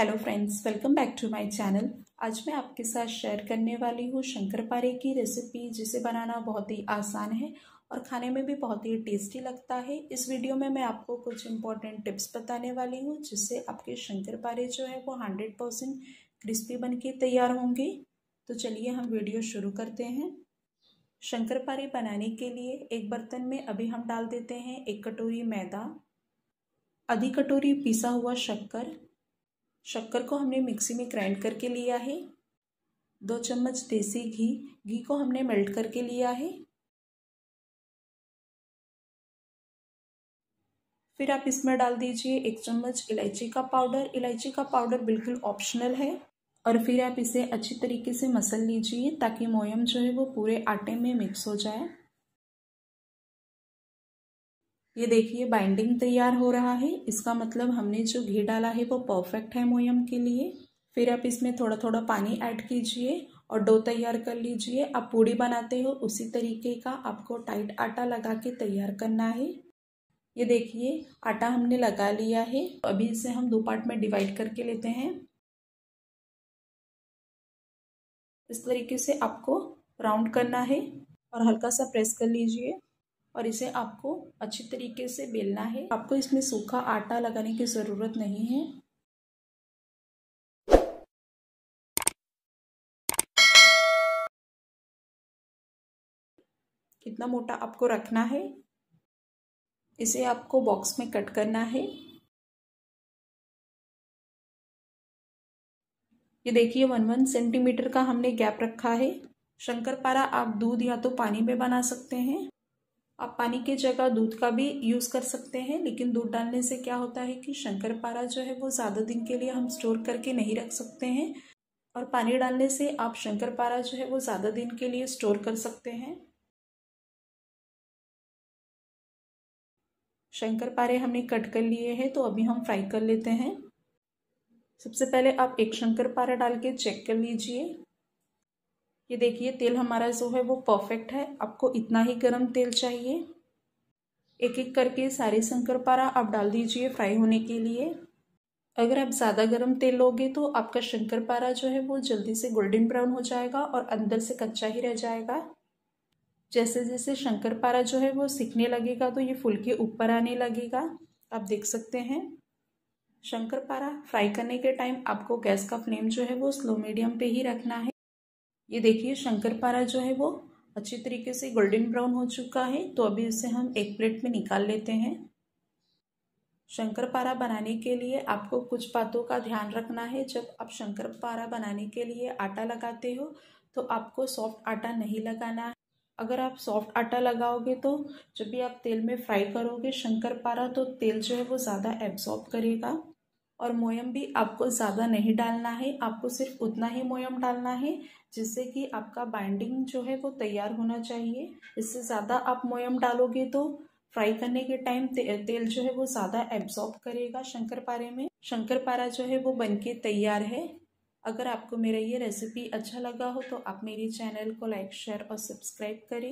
hello friends welcome back to my channel आज मैं आपके साथ शेयर करने वाली हूँ शंकर पारे की रेसिपी जिसे बनाना बहुत ही आसान है और खाने में भी बहुत ही टेस्टी लगता है इस वीडियो में मैं आपको कुछ इंपॉर्टेंट टिप्स बताने वाली हूँ जिससे आपके शंकर पारे जो है वो हंड्रेड परसेंट क्रिस्पी बन के तैयार होंगे तो चलिए हम वीडियो शुरू करते हैं शंकर पारे बनाने के लिए एक बर्तन में अभी हम डाल देते हैं एक कटोरी मैदा आधी कटोरी पिसा हुआ शक्कर शक्कर को हमने मिक्सी में ग्राइंड करके लिया है दो चम्मच देसी घी घी को हमने मेल्ट करके लिया है फिर आप इसमें डाल दीजिए एक चम्मच इलायची का पाउडर इलायची का पाउडर बिल्कुल ऑप्शनल है और फिर आप इसे अच्छी तरीके से मसल लीजिए ताकि मोयम जो है वो पूरे आटे में मिक्स हो जाए ये देखिए बाइंडिंग तैयार हो रहा है इसका मतलब हमने जो घी डाला है वो परफेक्ट है मोयम के लिए फिर आप इसमें थोड़ा थोड़ा पानी ऐड कीजिए और डो तैयार कर लीजिए आप पूड़ी बनाते हो उसी तरीके का आपको टाइट आटा लगा के तैयार करना है ये देखिए आटा हमने लगा लिया है अभी इसे हम दो पार्ट में डिवाइड करके लेते हैं इस तरीके से आपको राउंड करना है और हल्का सा प्रेस कर लीजिए और इसे आपको अच्छी तरीके से बेलना है आपको इसमें सूखा आटा लगाने की ज़रूरत नहीं है कितना मोटा आपको रखना है इसे आपको बॉक्स में कट करना है ये देखिए वन वन सेंटीमीटर का हमने गैप रखा है शंकर पारा आप दूध या तो पानी में बना सकते हैं आप पानी के जगह दूध का भी यूज़ कर सकते हैं लेकिन दूध डालने से क्या होता है कि शंकर पारा जो है वो ज़्यादा दिन के लिए हम स्टोर करके नहीं रख सकते हैं और पानी डालने से आप शंकर पारा जो है वो ज़्यादा दिन के लिए स्टोर कर सकते हैं शंकर पारे हमने कट कर लिए हैं तो अभी हम फ्राई कर लेते हैं सबसे पहले आप एक शंकर पारा डाल के चेक कर लीजिए ये देखिए तेल हमारा जो है वो परफेक्ट है आपको इतना ही गर्म तेल चाहिए एक एक करके सारे शंकर पारा आप डाल दीजिए फ्राई होने के लिए अगर आप ज़्यादा गर्म तेल लोगे तो आपका शंकर पारा जो है वो जल्दी से गोल्डन ब्राउन हो जाएगा और अंदर से कच्चा ही रह जाएगा जैसे जैसे शंकर पारा जो है वो सिकने लगेगा तो ये फुल के ऊपर आने लगेगा आप देख सकते हैं शंकर पारा फ्राई करने के टाइम आपको गैस का फ्लेम जो है वो स्लो मीडियम पे ही रखना है ये देखिए शंकर पारा जो है वो अच्छी तरीके से गोल्डन ब्राउन हो चुका है तो अभी इसे हम एक प्लेट में निकाल लेते हैं शंकर पारा बनाने के लिए आपको कुछ बातों का ध्यान रखना है जब आप शंकर पारा बनाने के लिए आटा लगाते हो तो आपको सॉफ्ट आटा नहीं लगाना है अगर आप सॉफ्ट आटा लगाओगे तो जब भी आप तेल में फ्राई करोगे शंकर पारा तो तेल जो है वो ज़्यादा एब्जॉर्ब करेगा और मोयम भी आपको ज़्यादा नहीं डालना है आपको सिर्फ उतना ही मोयम डालना है जिससे कि आपका बाइंडिंग जो है वो तैयार होना चाहिए इससे ज़्यादा आप मोयम डालोगे तो फ्राई करने के टाइम ते, तेल जो है वो ज़्यादा एब्जॉर्ब करेगा शंकर पारे में शंकर पारा जो है वो बनके तैयार है अगर आपको मेरा ये रेसिपी अच्छा लगा हो तो आप मेरे चैनल को लाइक शेयर और सब्सक्राइब करें